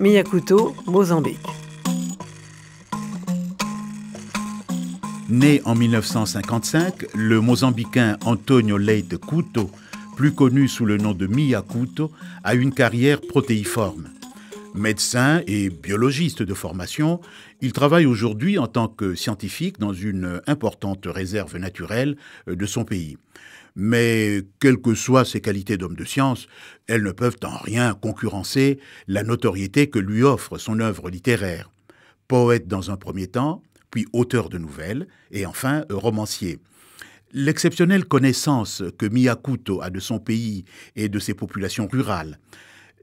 Miyakuto, Mozambique. Né en 1955, le Mozambicain Antonio Leite Kuto, plus connu sous le nom de Miyakuto, a une carrière protéiforme. Médecin et biologiste de formation, il travaille aujourd'hui en tant que scientifique dans une importante réserve naturelle euh, de son pays mais quelles que soient ses qualités d'homme de science, elles ne peuvent en rien concurrencer la notoriété que lui offre son œuvre littéraire. Poète dans un premier temps, puis auteur de nouvelles, et enfin romancier. L'exceptionnelle connaissance que Miyakuto a de son pays et de ses populations rurales,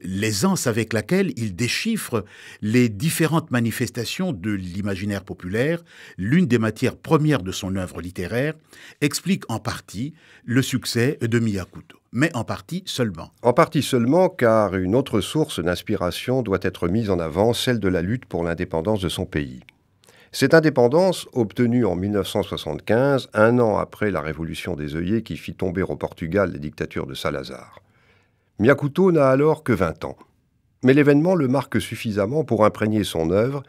l'aisance avec laquelle il déchiffre les différentes manifestations de l'imaginaire populaire, l'une des matières premières de son œuvre littéraire, explique en partie le succès de Miyakuto. Mais en partie seulement. En partie seulement, car une autre source d'inspiration doit être mise en avant, celle de la lutte pour l'indépendance de son pays. Cette indépendance, obtenue en 1975, un an après la révolution des œillets qui fit tomber au Portugal les dictatures de Salazar. Miyakuto n'a alors que 20 ans, mais l'événement le marque suffisamment pour imprégner son œuvre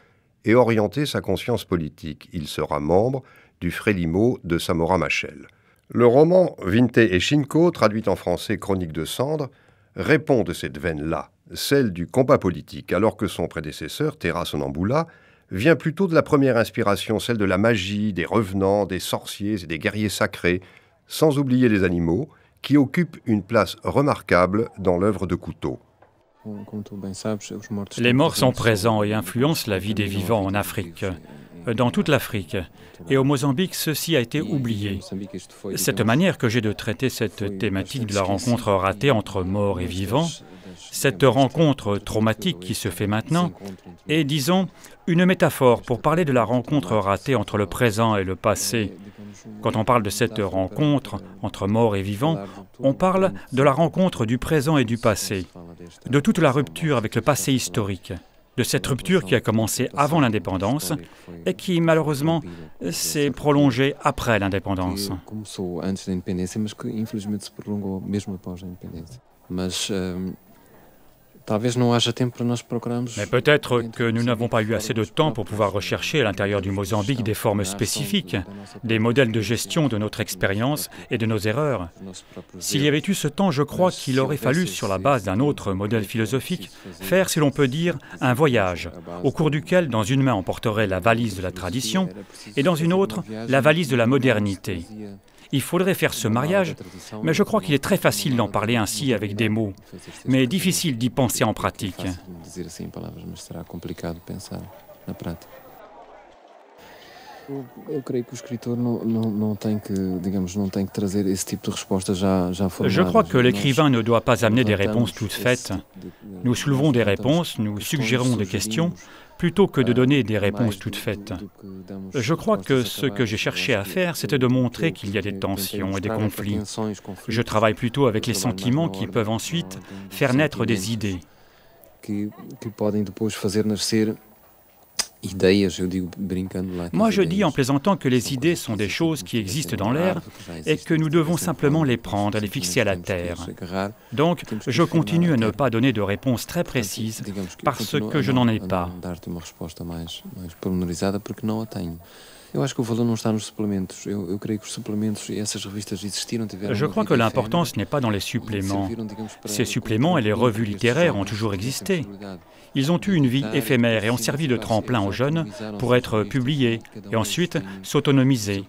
et orienter sa conscience politique. Il sera membre du Frélimo de Samora Machel. Le roman Vinte et Shinko, traduit en français Chronique de cendre, répond de cette veine-là, celle du combat politique, alors que son prédécesseur, Terra Sonambula, vient plutôt de la première inspiration, celle de la magie, des revenants, des sorciers et des guerriers sacrés, sans oublier les animaux, qui occupe une place remarquable dans l'œuvre de Couteau. Les morts sont présents et influencent la vie des vivants en Afrique, dans toute l'Afrique. Et au Mozambique, ceci a été oublié. Cette manière que j'ai de traiter cette thématique de la rencontre ratée entre morts et vivants, cette rencontre traumatique qui se fait maintenant, est, disons, une métaphore pour parler de la rencontre ratée entre le présent et le passé, quand on parle de cette rencontre entre mort et vivant, on parle de la rencontre du présent et du passé, de toute la rupture avec le passé historique, de cette rupture qui a commencé avant l'indépendance et qui malheureusement s'est prolongée après l'indépendance. Mais peut-être que nous n'avons pas eu assez de temps pour pouvoir rechercher à l'intérieur du Mozambique des formes spécifiques, des modèles de gestion de notre expérience et de nos erreurs. S'il y avait eu ce temps, je crois qu'il aurait fallu, sur la base d'un autre modèle philosophique, faire, si l'on peut dire, un voyage, au cours duquel dans une main on porterait la valise de la tradition et dans une autre la valise de la modernité. Il faudrait faire ce mariage, mais je crois qu'il est très facile d'en parler ainsi avec des mots, mais difficile d'y penser en pratique. Je crois que l'écrivain ne doit pas amener des réponses toutes faites. Nous soulevons des réponses, nous suggérons des questions, plutôt que de donner des réponses toutes faites. Je crois que ce que j'ai cherché à faire, c'était de montrer qu'il y a des tensions et des conflits. Je travaille plutôt avec les sentiments qui peuvent ensuite faire naître des idées. Moi, je dis en plaisantant que les idées sont des choses qui existent dans l'air et que nous devons simplement les prendre les fixer à la terre. Donc, je continue à ne pas donner de réponse très précise parce que je n'en ai pas. Je crois que l'importance n'est pas dans les suppléments. Ces suppléments et les revues littéraires ont toujours existé. Ils ont eu une vie ah, éphémère et ont servi de tremplin aux jeunes pour être publiés et ensuite s'autonomiser.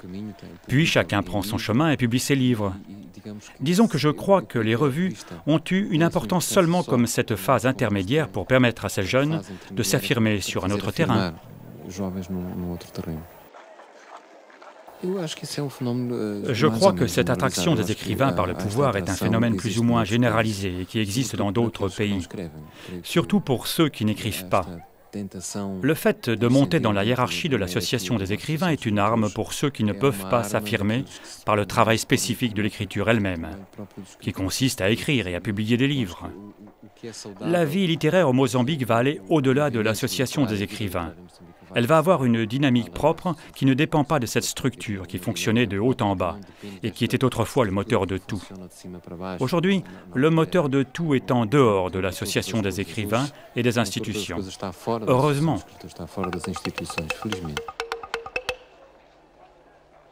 Puis chacun prend son chemin et publie ses livres. Disons que je crois que les revues ont eu une importance seulement comme cette phase intermédiaire pour permettre à ces jeunes de s'affirmer sur un autre terrain. Je crois euh, que cette attraction des écrivains par le pouvoir est un phénomène plus ou moins généralisé et qui existe dans d'autres pays, surtout pour ceux qui n'écrivent pas. Le fait de monter dans la hiérarchie de l'association des écrivains est une arme pour ceux qui ne peuvent pas s'affirmer par le travail spécifique de l'écriture elle-même, qui consiste à écrire et à publier des livres. La vie littéraire au Mozambique va aller au-delà de l'association des écrivains. Elle va avoir une dynamique propre qui ne dépend pas de cette structure qui fonctionnait de haut en bas et qui était autrefois le moteur de tout. Aujourd'hui, le moteur de tout est en dehors de l'association des écrivains et des institutions. Heureusement.